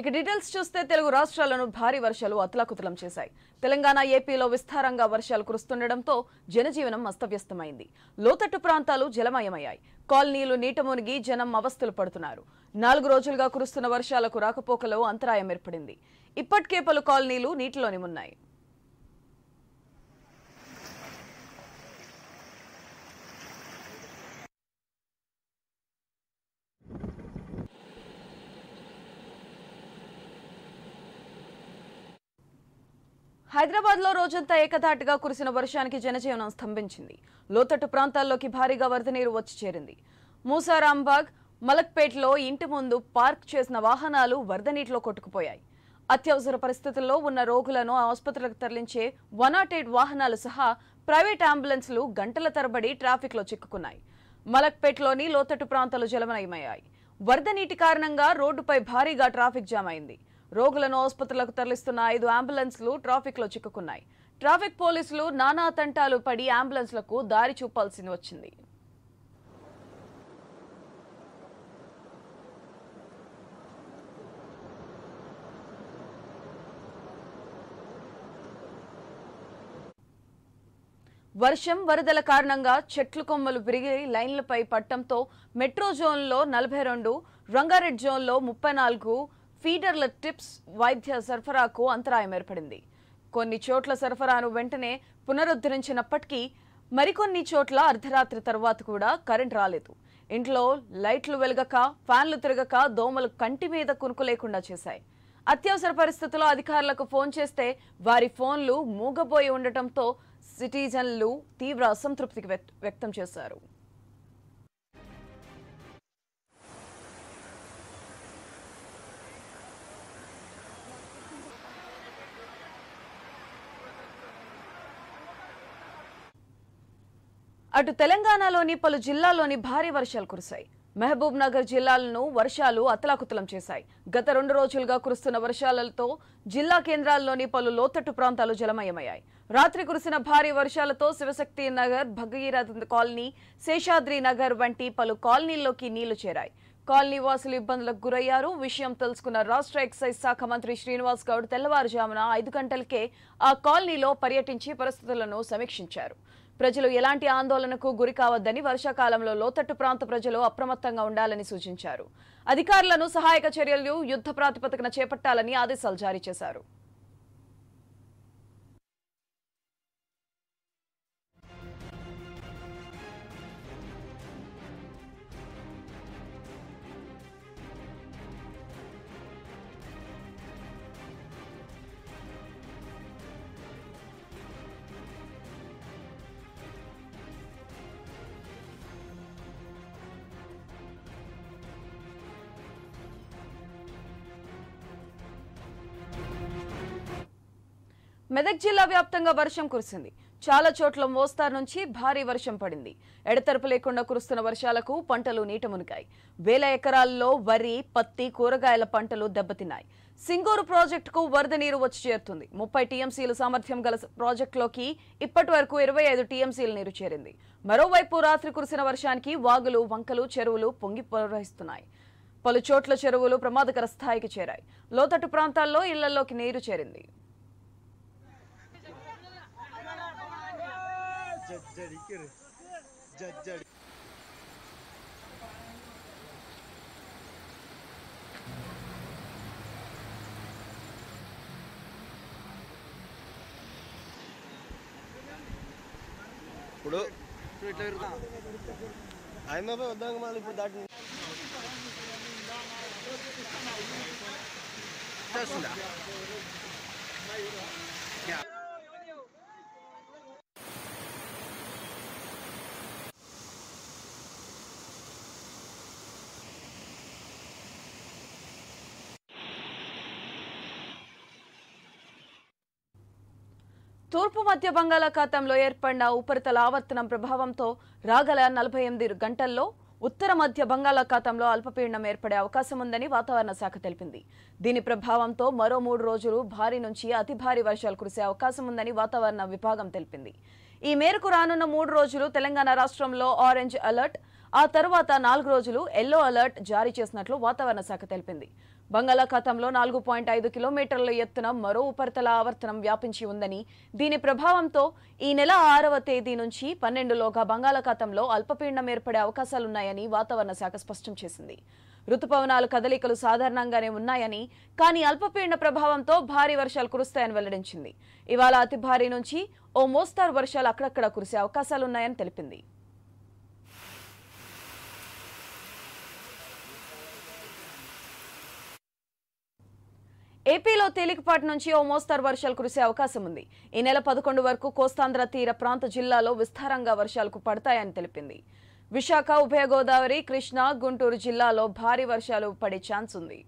ఇక డీటెయిల్స్ చూస్తే తెలుగు రాష్ట్రాలను భారీ వర్షాలు అతలాకుతలం చేశాయి తెలంగాణ ఏపీలో విస్తారంగా వర్షాలు కురుస్తుండటంతో జనజీవనం అస్తవ్యస్తమైంది లోతట్టు ప్రాంతాలు జలమయమయ్యాయి కాలనీలు నీట మునిగి జనం అవస్థలు పడుతున్నారు నాలుగు రోజులుగా కురుస్తున్న వర్షాలకు రాకపోకలో అంతరాయం ఏర్పడింది ఇప్పటికే పలు కాలనీలు నీటిలోనే ఉన్నాయి హైదరాబాద్ లో రోజంతా ఏకధాటిగా కురిసిన వర్షానికి జనజీవనం స్తంభించింది లోతట్టు ప్రాంతాల్లోకి భారీగా వరద నీరు వచ్చి చేరింది మూసారాంబాగ్ మలక్పేటలో ఇంటి ముందు పార్క్ చేసిన వాహనాలు వరద నీటిలో కొట్టుకుపోయాయి అత్యవసర పరిస్థితుల్లో ఉన్న రోగులను ఆసుపత్రులకు తరలించే వన్ ఎయిట్ వాహనాలు సహా ప్రైవేట్ అంబులెన్స్లు గంటల తరబడి ట్రాఫిక్ లో చిక్కుకున్నాయి మలక్పేటలోని లోతట్టు ప్రాంతాలు జలమయమయ్యాయి వరద నీటి కారణంగా రోడ్డుపై భారీగా ట్రాఫిక్ జామ్ అయింది రోగులను ఆసుపత్రులకు తరలిస్తున్న ఐదు అంబులెన్స్లు లో చిక్కుకున్నాయి ట్రాఫిక్ పోలీసులు నానా తంటాలు పడి అంబులెన్స్లకు దారి చూపాల్సింది వచ్చింది వర్షం వరదల కారణంగా చెట్లు కొమ్మలు విరిగి లైన్లపై పట్టంతో మెట్రో జోన్లో నలభై రెండు రంగారెడ్డి జోన్లో ముప్పై నాలుగు ఫీడర్ల టిప్స్ వైద్య సరఫరాకు అంతరాయం ఏర్పడింది కొన్ని చోట్ల సరఫరాను వెంటనే పునరుద్ధరించినప్పటికీ మరికొన్ని చోట్ల అర్ధరాత్రి తర్వాత కూడా కరెంట్ రాలేదు ఇంట్లో లైట్లు వెలగక ఫ్యాన్లు తిరగక దోమలు కంటి మీద కునుకు లేకుండా చేశాయి అత్యవసర పరిస్థితుల్లో అధికారులకు ఫోన్ చేస్తే వారి ఫోన్లు మూగబోయి ఉండటంతో సిటిజన్లు తీవ్ర అసంతృప్తికి వ్యక్తం చేశారు అటు తెలంగాణలోని పలు జిల్లాల్లోని భారీ వర్షాలు కురిశాయి మహబూబ్ నగర్ జిల్లాలను వర్షాలు అతలాకుతలం చేశాయి గత రెండు రోజులుగా కురుస్తున్న వర్షాలతో జిల్లా కేంద్రాల్లోని పలు లోతట్టు ప్రాంతాలు జలమయమయ్యాయి రాత్రి కురిసిన భారీ వర్షాలతో శివశక్తి నగర్ భగీరథ కాలనీ శేషాద్రి నగర్ వంటి పలు కాలనీల్లోకి నీళ్లు చేరాయి కాలనీ వాసులు ఇబ్బందులకు గురయ్యారు విషయం తెలుసుకున్న రాష్ట్ర ఎక్సైజ్ శాఖ మంత్రి శ్రీనివాస్ గౌడ్ తెల్లవారుజామున ఐదు గంటలకే ఆ కాలనీలో పర్యటించి పరిస్థితులను సమీక్షించారు ప్రజలు ఎలాంటి ఆందోళనకు గురి కావద్దని వర్షాకాలంలో లోతట్టు ప్రాంత ప్రజలు అప్రమత్తంగా ఉండాలని సూచించారు అధికారులను సహాయక చర్యలు యుద్ధ ప్రాతిపదికన చేపట్టాలని ఆదేశాలు జారీ చేశారు మెదక్ జిల్లా వ్యాప్తంగా వర్షం కురిసింది చాలా చోట్ల మోస్తారు నుంచి భారీ వర్షం పడింది ఎడతెరపు లేకుండా కురుస్తున్న వర్షాలకు పంటలు నీట మునిగాయి వేల ఎకరాల్లో వరి పత్తి కూరగాయల పంటలు దెబ్బతిన్నాయి సింగూరు ప్రాజెక్టుకు వరద నీరు వచ్చి చేరుతుంది ముప్పై టీఎంసీలు సామర్థ్యం గల ప్రాజెక్టులోకి ఇప్పటి వరకు ఇరవై ఐదు టీఎంసీల నీరు చేరింది మరోవైపు రాత్రి కురిసిన వర్షానికి వాగులు వంకలు చెరువులు పొంగి ప్రవహిస్తున్నాయి పలు చోట్ల చెరువులు ప్రమాదకర స్థాయికి చేరాయి లోతట్టు ప్రాంతాల్లో ఇళ్లలోకి నీరు చేరింది ஜஜ்ஜடிக்கிறது ஜஜ்ஜடி ఇప్పుడు ఇట్లా ఇరుతా ఆయన వద్దాక మళ్ళీ ఇప్పుడు దాటి చేస్తుందా తూర్పు మధ్య బంగాళాఖాతంలో ఏర్పడిన ఉపరితల ఆవర్తనం ప్రభావంతో రాగల నలభై ఎనిమిది గంటల్లో ఉత్తర మధ్య బంగాళాఖాతంలో అల్పపీడనం ఏర్పడే అవకాశం ఉందని వాతావరణ శాఖ తెలిపింది దీని ప్రభావంతో మరో మూడు రోజులు భారీ నుంచి అతి భారీ వర్షాలు కురిసే అవకాశం ఉందని వాతావరణ విభాగం తెలిపింది ఈ మేరకు రానున్న మూడు రోజులు తెలంగాణ రాష్ట్రంలో ఆరెంజ్ అలర్ట్ ఆ తర్వాత నాలుగు రోజులు ఎల్లో అలర్ట్ జారీ చేసినట్లు వాతావరణ శాఖ తెలిపింది బంగాళాఖాతంలో నాలుగు పాయింట్ ఐదు కిలోమీటర్ల ఎత్తున మరో ఉపరితల ఆవర్తనం వ్యాపించి ఉందని దీని ప్రభావంతో ఈ నెల ఆరవ తేదీ నుంచి పన్నెండులోగా బంగాళాఖాతంలో అల్పపీడనం ఏర్పడే అవకాశాలున్నాయని వాతావరణ శాఖ స్పష్టం చేసింది రుతుపవనాలు కదలికలు సాధారణంగానే ఉన్నాయని కానీ అల్పపీడన ప్రభావంతో భారీ వర్షాలు కురుస్తాయని వెల్లడించింది ఇవాళ అతి భారీ నుంచి ఓ మోస్తారు వర్షాలు అక్కడక్కడ కురిసే అవకాశాలున్నాయని తెలిపింది ఏపీలో తేలికపాటి నుంచి ఓ మోస్తారు వర్షాలు కురిసే అవకాశం ఉంది ఈ నెల పదకొండు వరకు కోస్తాంధ్ర తీర ప్రాంత జిల్లాలో విస్తారంగా వర్షాలకు పడతాయని తెలిపింది విశాఖ ఉభయ గోదావరి కృష్ణా గుంటూరు జిల్లాలో భారీ వర్షాలు పడే ఛాన్స్ ఉంది